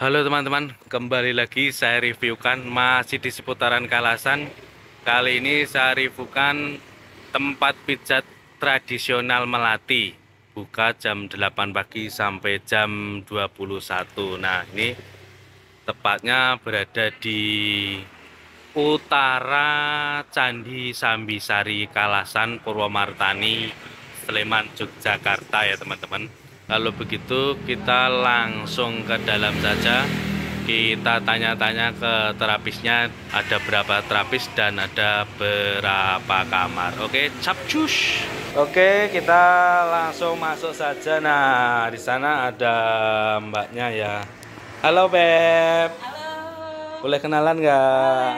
Halo teman-teman, kembali lagi saya reviewkan masih di seputaran Kalasan. Kali ini saya reviewkan tempat pijat tradisional Melati. Buka jam 8 pagi sampai jam 21. Nah, ini tepatnya berada di utara Candi Sambisari Kalasan Purwomartani, Sleman, Yogyakarta ya teman-teman. Kalau begitu kita langsung ke dalam saja. Kita tanya-tanya ke terapisnya ada berapa terapis dan ada berapa kamar. Oke, capcus. Oke, kita langsung masuk saja. Nah, di sana ada mbaknya ya. Halo, Beb. Halo. Boleh kenalan nggak?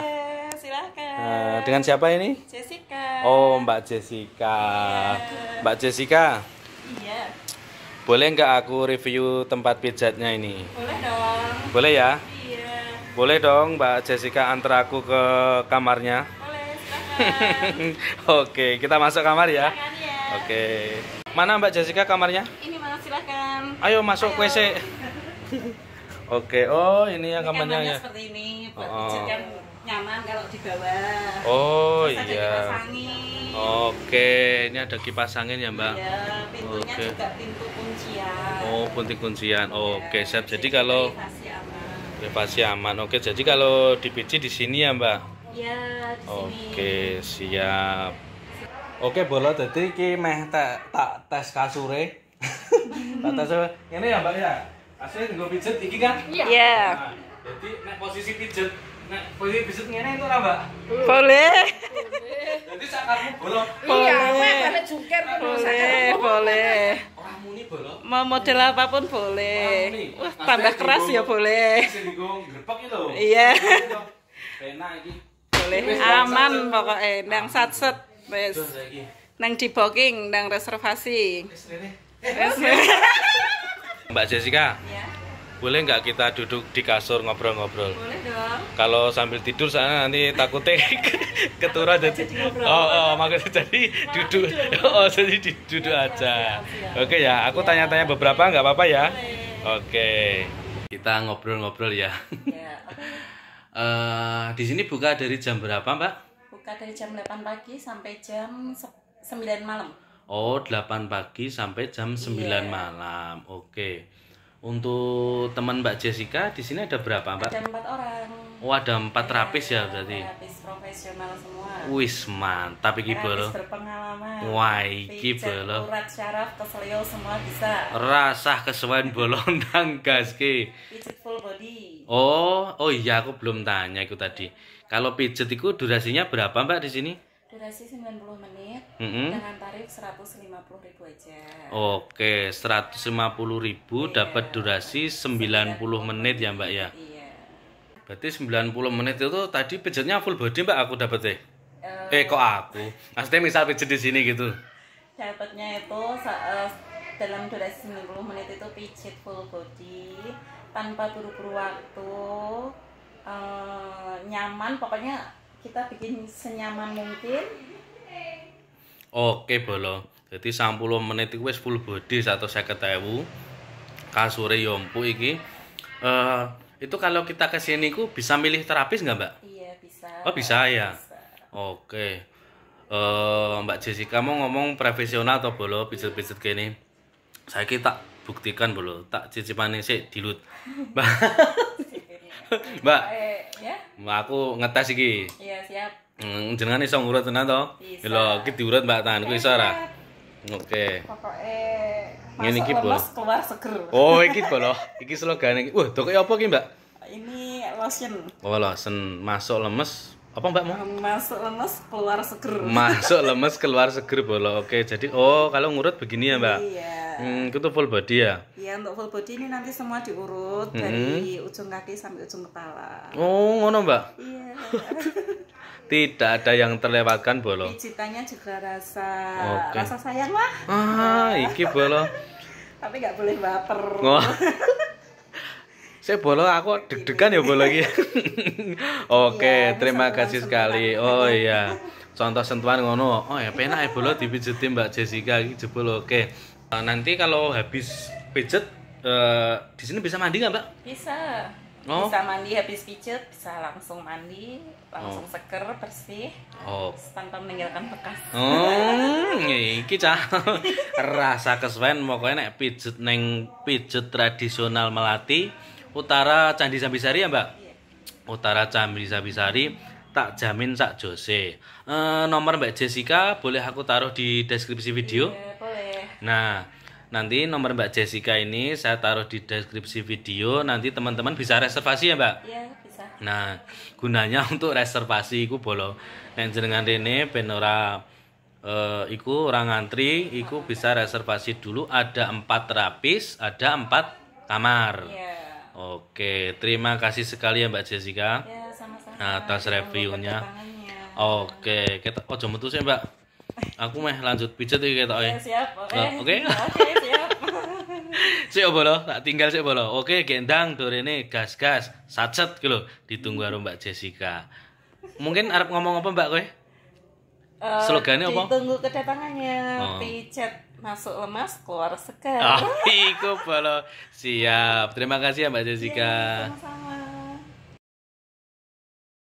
silahkan. Nah, dengan siapa ini? Jessica. Oh, Mbak Jessica. Iya. Mbak Jessica, boleh nggak aku review tempat pijatnya ini? Boleh dong. Boleh ya? Iya. Boleh dong Mbak Jessica antar aku ke kamarnya? Boleh, Oke, kita masuk kamar ya. Silakan, ya. Oke. Mana Mbak Jessica kamarnya? Ini mana silahkan. Ayo masuk WC. Oke, oh ini yang ini kamarnya ya. seperti ini, buat oh. nyaman kalau di bawah. Oh Terus iya. Ada Oke, ini ada kipas angin ya Mbak. Iya, Oke. juga pintu Oh, pintu kuncian. Iya, Oke, ya, siap. Jadi, kalau privasi aman. aman. Oke, jadi kalau dipici di sini ya Mbak. Iya. Oke, siap. Oke, boleh jadi kita tak ta, tes kasure. tak tes ini ya Mbak ya. Asli gue pijet iki kan? Iya. iya. Nah, jadi nek posisi pijat. nek posisi pijet ini itu apa Mbak? Boleh. Jadi sakarmu bolong. Iya, karena jungkir boleh. Boleh. Orang muni bolong. Mau model apapun boleh. Wah, tambah keras ya boleh. Sing go grepek Iya. Penak iki. Boleh aman pokoknya nang satset wis. Nang di booking, nang reservasi. Mbak Jessica, boleh nggak kita duduk di kasur ngobrol-ngobrol? Boleh dong. Kalau sambil tidur sana nanti takutnya keturah jadi oh, oh makanya jadi duduk. duduk oh jadi duduk ya, aja. Ya, Oke ya, aku iya. tanya-tanya ya. beberapa nggak apa-apa ya? Boleh. Oke. Kita ngobrol-ngobrol ya. ya uh, di sini buka dari jam berapa, Mbak? Buka dari jam 8 pagi sampai jam 9 malam. Oh, 8 pagi sampai jam 9 iya. yeah. malam. Oke. Okay. Untuk teman Mbak Jessica di sini ada berapa, Mbak? Ada empat orang. Oh, ada empat terapis iya, ya berarti. Terapis profesional semua. Wis mantap iki bolo. berpengalaman. Wah, iki Urat syaraf keselio semua bisa. Rasah kesuwen bolong nang gaske. Pijet full body. Oh, oh iya aku belum tanya itu tadi. Kalau pijet itu durasinya berapa, Mbak di sini? durasi 90 menit mm -hmm. dengan tarif 150.000 aja. Oke, 150.000 yeah. Iya. dapat durasi 90, 90 menit ya, Mbak ya. Iya. Berarti 90 menit itu tadi pijatnya full body Mbak aku dapat deh. Uh, eh kok aku? Maksudnya misal pijat di sini gitu. Dapatnya itu eh, dalam durasi 90 menit itu pijat full body tanpa buru-buru waktu uh, nyaman pokoknya kita bikin senyaman mungkin oke bolo jadi 10 menit itu full body satu 150.000 kasure kasur ya yompu iki uh, itu kalau kita ke sini ku bisa milih terapis nggak mbak iya bisa oh bisa ya bisa. oke uh, mbak Jessica mau ngomong profesional atau bolo pijet-pijet gini saya kita buktikan bolo tak cicipan sih dilut Mbak. Ya. Mbak aku ngetes iki. Iya, siap. Mm, jenengan iso ngurut tenan to? Lho, iki diurut Mbak tangan, kuwi iya, iso ora? Oke. Pokoke ngene iki keluar seger. Oh, iki bolo. Iki slogan iki. Wah, dokoke apa iki, Mbak? Ini lotion. Oh, lotion. Masuk lemes, apa mbak mau masuk lemes keluar seger masuk lemes keluar seger bola oke jadi oh kalau ngurut begini ya mbak iya hmm, itu full body ya iya untuk full body ini nanti semua diurut mm -hmm. dari ujung kaki sampai ujung kepala oh ngono mbak iya tidak ada yang terlewatkan bolo pijitannya juga rasa Oke. rasa sayang lah ah iki bolo tapi nggak boleh baper oh. saya bolo aku deg-degan ya bolo lagi oke iya, terima kasih sekali oh iya contoh sentuhan ngono oh ya pena ya bolo dipijetin mbak Jessica gitu jebol oke eh, nanti kalau habis pijet eh, di sini bisa mandi nggak mbak bisa Oh. Bisa mandi habis pijat bisa langsung mandi, langsung oh. seker, bersih. Oh. Tanpa meninggalkan bekas. Oh, iki cah. Rasa kesuwen pokoknya nek pijat neng pijat tradisional Melati utara Candi Sambisari ya Mbak yeah. utara Candi Sambisari tak jamin sak Jose e, nomor Mbak Jessica boleh aku taruh di deskripsi video yeah, boleh nah nanti nomor Mbak Jessica ini saya taruh di deskripsi video nanti teman-teman bisa reservasi ya Mbak iya bisa nah gunanya untuk reservasi iku bolo nek jenengan rene ben ora Uh, iku orang ngantri, iku bisa reservasi dulu ada empat terapis, ada empat kamar. Yeah. Oke, terima kasih sekali ya Mbak Jessica ya, sama-sama. atas reviewnya. Oke, kita oh jam itu sih Mbak. Aku meh lanjut pijat iki kita e. ya, eh, Oke, Siap. Oke. Oke, siap. Sik boleh, tak tinggal sik boleh. Oke, gendang ini gas-gas, sacet gitu. lho ditunggu karo Mbak Jessica. Mungkin Arab ngomong apa Mbak kowe? Eh, slogannya apa? Tunggu kedatangannya, oh. picet masuk lemas keluar segar. Ah, iku balo Siap. Terima kasih ya Mbak Jessica. Iya, sama-sama.